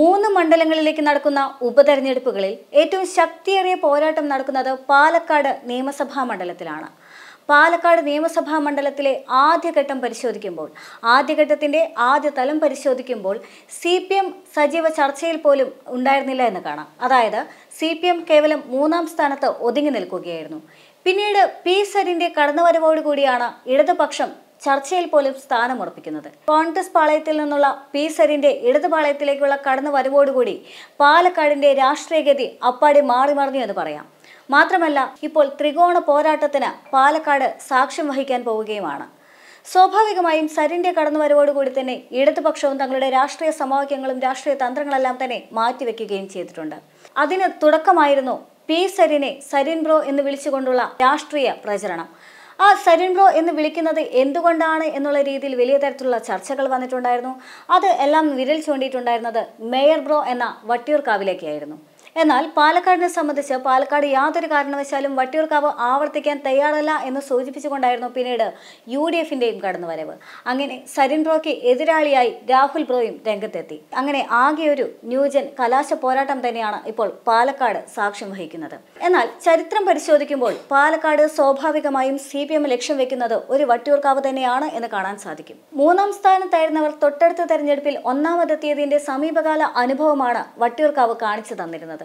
മൂന്ന് മണ്ഡലങ്ങളിലേക്ക് നടക്കുന്ന ഉപതെരഞ്ഞെടുപ്പുകളിൽ ഏറ്റവും ശക്തിയേറിയ പോരാട്ടം നടക്കുന്നത് പാലക്കാട് നിയമസഭാ മണ്ഡലത്തിലാണ് പാലക്കാട് നിയമസഭാ മണ്ഡലത്തിലെ ആദ്യഘട്ടം പരിശോധിക്കുമ്പോൾ ആദ്യഘട്ടത്തിൻ്റെ ആദ്യ തലം പരിശോധിക്കുമ്പോൾ സി പി എം സജീവ ചർച്ചയിൽ പോലും ഉണ്ടായിരുന്നില്ല എന്ന് കാണാം അതായത് സി പി എം കേവലം മൂന്നാം സ്ഥാനത്ത് ഒതുങ്ങി നിൽക്കുകയായിരുന്നു പിന്നീട് പി സരിൻ്റെ കടന്നുവരവോടുകൂടിയാണ് ഇടതുപക്ഷം ചർച്ചയിൽ പോലും സ്ഥാനമുറപ്പിക്കുന്നത് കോൺഗ്രസ് പാളയത്തിൽ നിന്നുള്ള പി സരിന്റെ ഇടതു പാളയത്തിലേക്കുള്ള വരവോടുകൂടി പാലക്കാടിന്റെ രാഷ്ട്രീയഗതി അപ്പാടി മാറി മറിഞ്ഞു എന്ന് പറയാം മാത്രമല്ല ഇപ്പോൾ ത്രികോണ പോരാട്ടത്തിന് പാലക്കാട് സാക്ഷ്യം വഹിക്കാൻ പോവുകയുമാണ് സ്വാഭാവികമായും സരിന്റെ കടന്നുവരവോടുകൂടി തന്നെ ഇടതുപക്ഷവും തങ്ങളുടെ രാഷ്ട്രീയ സമവാക്യങ്ങളും രാഷ്ട്രീയ തന്ത്രങ്ങളെല്ലാം തന്നെ മാറ്റിവെക്കുകയും ചെയ്തിട്ടുണ്ട് അതിന് തുടക്കമായിരുന്നു പി സരിനെ സരിൻ ബ്രോ എന്ന് വിളിച്ചുകൊണ്ടുള്ള രാഷ്ട്രീയ പ്രചരണം ആ സരുൺ ബ്രോ എന്ന് വിളിക്കുന്നത് എന്തുകൊണ്ടാണ് എന്നുള്ള രീതിയിൽ വലിയ തരത്തിലുള്ള ചർച്ചകൾ വന്നിട്ടുണ്ടായിരുന്നു അത് എല്ലാം വിരൽ ചൂണ്ടിയിട്ടുണ്ടായിരുന്നത് മേയർ ബ്രോ എന്ന വട്ടിയൂർക്കാവിലേക്കായിരുന്നു എന്നാൽ പാലക്കാടിനെ സംബന്ധിച്ച് പാലക്കാട് യാതൊരു കാരണവശാലും വട്ടിയൂർക്കാവ് ആവർത്തിക്കാൻ തയ്യാറല്ല എന്ന് സൂചിപ്പിച്ചുകൊണ്ടായിരുന്നു പിന്നീട് യു ഡി എഫിന്റെയും കടന്നുവരവ് അങ്ങനെ സരിൻ ബ്രോയ്ക്ക് എതിരാളിയായി രാഹുൽ ബ്രോയും രംഗത്തെത്തി അങ്ങനെ ആകെ ഒരു ന്യൂജൻ കലാശ പോരാട്ടം തന്നെയാണ് ഇപ്പോൾ പാലക്കാട് സാക്ഷ്യം വഹിക്കുന്നത് എന്നാൽ ചരിത്രം പരിശോധിക്കുമ്പോൾ പാലക്കാട് സ്വാഭാവികമായും സി പി എം ലക്ഷ്യം വെക്കുന്നത് ഒരു വട്ടിയൂർക്കാവ് തന്നെയാണ് എന്ന് കാണാൻ സാധിക്കും മൂന്നാം സ്ഥാനത്തായിരുന്നവർ തൊട്ടടുത്ത തെരഞ്ഞെടുപ്പിൽ ഒന്നാമതെത്തിയതിന്റെ സമീപകാല അനുഭവമാണ് വട്ടിയൂർക്കാവ് കാണിച്ചു തന്നിരുന്നത്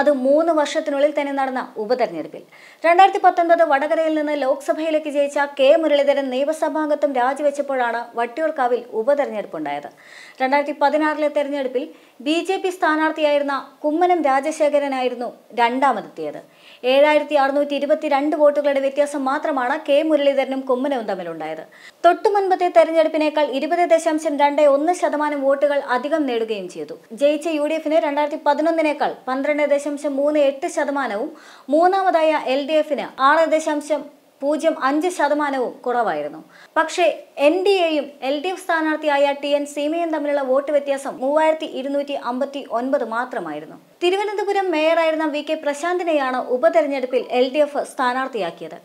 അത് മൂന്ന് വർഷത്തിനുള്ളിൽ തന്നെ നടന്ന ഉപതെരഞ്ഞെടുപ്പിൽ രണ്ടായിരത്തി പത്തൊൻപത് വടകരയിൽ നിന്ന് ലോക്സഭയിലേക്ക് ജയിച്ച കെ മുരളീധരൻ നിയമസഭാംഗത്വം രാജിവെച്ചപ്പോഴാണ് വട്ടിയൂർക്കാവിൽ ഉപതെരഞ്ഞെടുപ്പുണ്ടായത് രണ്ടായിരത്തി പതിനാറിലെ തെരഞ്ഞെടുപ്പിൽ ബി ജെ പി സ്ഥാനാർത്ഥിയായിരുന്ന കുമ്മനം രാജശേഖരനായിരുന്നു രണ്ടാമതെത്തിയത് ഏഴായിരത്തി അറുന്നൂറ്റി ഇരുപത്തിരണ്ട് വോട്ടുകളുടെ വ്യത്യാസം മാത്രമാണ് കെ മുരളീധരനും കുമ്മനവും തമ്മിലുണ്ടായത് തൊട്ടു മുൻപത്തെ തെരഞ്ഞെടുപ്പിനേക്കാൾ ഇരുപത് ദശാംശം രണ്ട് ഒന്ന് ശതമാനം വോട്ടുകൾ അധികം നേടുകയും ചെയ്തു ജയിച്ച യു ഡി എഫിന് രണ്ടായിരത്തി പതിനൊന്നിനേക്കാൾ പന്ത്രണ്ട് ദശാംശം മൂന്ന് എട്ട് ശതമാനവും മൂന്നാമതായ എൽ ഡി എഫിന് ആറ് ദശാംശം പൂജ്യം അഞ്ച് ശതമാനവും കുറവായിരുന്നു പക്ഷേ എൻ ഡി എയും എൽ ഡി എഫ് സ്ഥാനാർത്ഥിയായ ടി എൻ സീമയും തമ്മിലുള്ള വോട്ട് വ്യത്യാസം മൂവായിരത്തി ഇരുന്നൂറ്റി അമ്പത്തി ഒൻപത് മാത്രമായിരുന്നു തിരുവനന്തപുരം മേയറായിരുന്ന വി കെ പ്രശാന്തിനെയാണ് ഉപതെരഞ്ഞെടുപ്പിൽ എൽ ഡി എഫ് സ്ഥാനാർത്ഥിയാക്കിയത്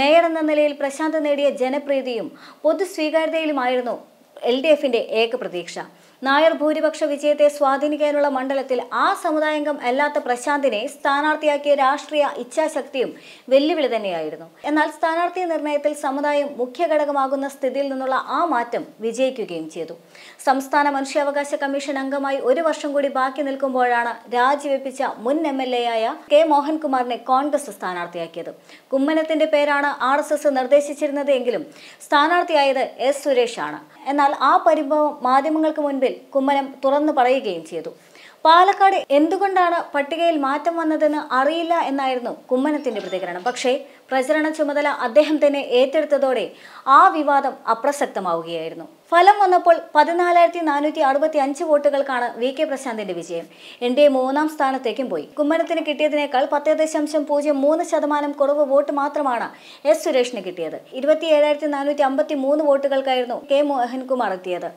മേയർ എന്ന നിലയിൽ പ്രശാന്ത് നേടിയ ജനപ്രീതിയും പൊതു സ്വീകാര്യതയിലുമായിരുന്നു എൽ ഡി എഫിന്റെ ഏക പ്രതീക്ഷ നായർ ഭൂരിപക്ഷ വിജയത്തെ സ്വാധീനിക്കാനുള്ള മണ്ഡലത്തിൽ ആ സമുദായംഗം അല്ലാത്ത പ്രശാന്തിനെ സ്ഥാനാർത്ഥിയാക്കിയ രാഷ്ട്രീയ ഇച്ഛാശക്തിയും വെല്ലുവിളി തന്നെയായിരുന്നു എന്നാൽ സ്ഥാനാർത്ഥി നിർണയത്തിൽ സമുദായം മുഖ്യ ഘടകമാകുന്ന സ്ഥിതിയിൽ നിന്നുള്ള ആ മാറ്റം വിജയിക്കുകയും ചെയ്തു സംസ്ഥാന മനുഷ്യാവകാശ കമ്മീഷൻ അംഗമായി ഒരു വർഷം കൂടി ബാക്കി നിൽക്കുമ്പോഴാണ് രാജിവെപ്പിച്ച മുൻ എം എൽ എയായ ആയ കെ മോഹൻകുമാറിനെ കോൺഗ്രസ് സ്ഥാനാർത്ഥിയാക്കിയത് കുമ്മനത്തിന്റെ പേരാണ് ആർ എസ് എസ് നിർദ്ദേശിച്ചിരുന്നത് എങ്കിലും സ്ഥാനാർത്ഥിയായത് എസ് സുരേഷ് ആണ് എന്നാൽ ആ പരിഭവം മാധ്യമങ്ങൾക്ക് മുൻപിൽ വേദിയിൽ കുമ്മനം തുറന്നു പറയുകയും ചെയ്തു പാലക്കാട് എന്തുകൊണ്ടാണ് പട്ടികയിൽ മാറ്റം വന്നതെന്ന് അറിയില്ല എന്നായിരുന്നു കുമ്മനത്തിന്റെ പ്രതികരണം പക്ഷേ പ്രചരണ ചുമതല അദ്ദേഹം തന്നെ ഏറ്റെടുത്തതോടെ ആ വിവാദം അപ്രസക്തമാവുകയായിരുന്നു ഫലം വന്നപ്പോൾ പതിനാലായിരത്തി നാനൂറ്റി അറുപത്തി അഞ്ച് വോട്ടുകൾക്കാണ് വി കെ പ്രശാന്തിന്റെ വിജയം എൻ ഡി എ മൂന്നാം സ്ഥാനത്തേക്കും പോയി കുമ്മനത്തിന് കിട്ടിയതിനേക്കാൾ പത്ത് ദശാംശം പൂജ്യം മൂന്ന് ശതമാനം കുറവ് വോട്ട് മാത്രമാണ് എസ് സുരേഷിന് കിട്ടിയത് ഇരുപത്തി ഏഴായിരത്തി നാനൂറ്റി അമ്പത്തി മൂന്ന് വോട്ടുകൾക്കായിരുന്നു കെ മോഹൻകുമാർ എത്തിയത്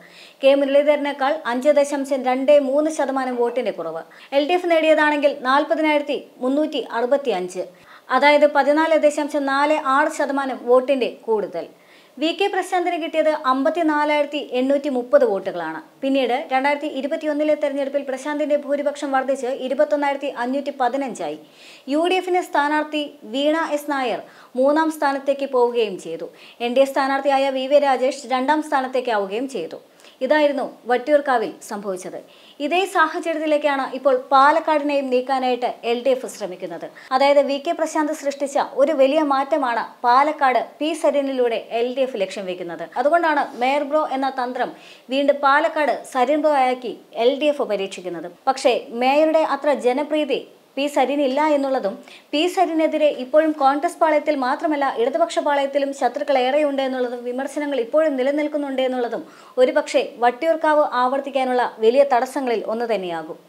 കെ മുരളീധരനേക്കാൾ അഞ്ച് ദശാംശം രണ്ട് മൂന്ന് ശതമാനം വോട്ടിന്റെ കുറവ് എൽ ഡി എഫ് നേടിയതാണെങ്കിൽ നാൽപ്പതിനായിരത്തി മുന്നൂറ്റി അറുപത്തി അഞ്ച് അതായത് പതിനാല് ദശാംശം നാല് ആറ് ശതമാനം വോട്ടിന്റെ കൂടുതൽ വി കെ പ്രശാന്തിന് കിട്ടിയത് അമ്പത്തിനാലായിരത്തി എണ്ണൂറ്റി മുപ്പത് വോട്ടുകളാണ് പിന്നീട് രണ്ടായിരത്തി ഇരുപത്തിയൊന്നിലെ തെരഞ്ഞെടുപ്പിൽ പ്രശാന്തിന്റെ ഭൂരിപക്ഷം വർദ്ധിച്ച് ഇരുപത്തൊന്നായിരത്തി അഞ്ഞൂറ്റി പതിനഞ്ചായി യു ഡി എഫിന് സ്ഥാനാർത്ഥി വീണ എസ് നായർ മൂന്നാം സ്ഥാനത്തേക്ക് പോവുകയും ചെയ്തു എൻ ഡി എ സ്ഥാനാർത്ഥിയായ വി വി രാജേഷ് രണ്ടാം സ്ഥാനത്തേക്കാവുകയും ചെയ്തു ഇതായിരുന്നു വട്ടിയൂർക്കാവിൽ സംഭവിച്ചത് ഇതേ സാഹചര്യത്തിലേക്കാണ് ഇപ്പോൾ പാലക്കാടിനെയും നീക്കാനായിട്ട് എൽ ഡി എഫ് ശ്രമിക്കുന്നത് അതായത് വി കെ പ്രശാന്ത് സൃഷ്ടിച്ച ഒരു വലിയ മാറ്റമാണ് പാലക്കാട് പി സരിനിലൂടെ എൽ ഡി എഫ് ലക്ഷ്യം വയ്ക്കുന്നത് അതുകൊണ്ടാണ് മേയർ ബ്രോ എന്ന തന്ത്രം വീണ്ടും പാലക്കാട് സരിൻ ബ്രോ ആക്കി എൽ ഡി എഫ് പരീക്ഷിക്കുന്നത് പക്ഷേ മേയറുടെ അത്ര ജനപ്രീതി പി സരിൻ ഇല്ല എന്നുള്ളതും പി സരിനെതിരെ ഇപ്പോഴും കോൺഗ്രസ് പാളയത്തിൽ മാത്രമല്ല ഇടതുപക്ഷ പാളയത്തിലും ശത്രുക്കൾ ഏറെയുണ്ട് എന്നുള്ളതും വിമർശനങ്ങൾ ഇപ്പോഴും നിലനിൽക്കുന്നുണ്ട് എന്നുള്ളതും ഒരുപക്ഷെ വട്ടിയൂർക്കാവ് ആവർത്തിക്കാനുള്ള വലിയ തടസ്സങ്ങളിൽ ഒന്ന് തന്നെയാകും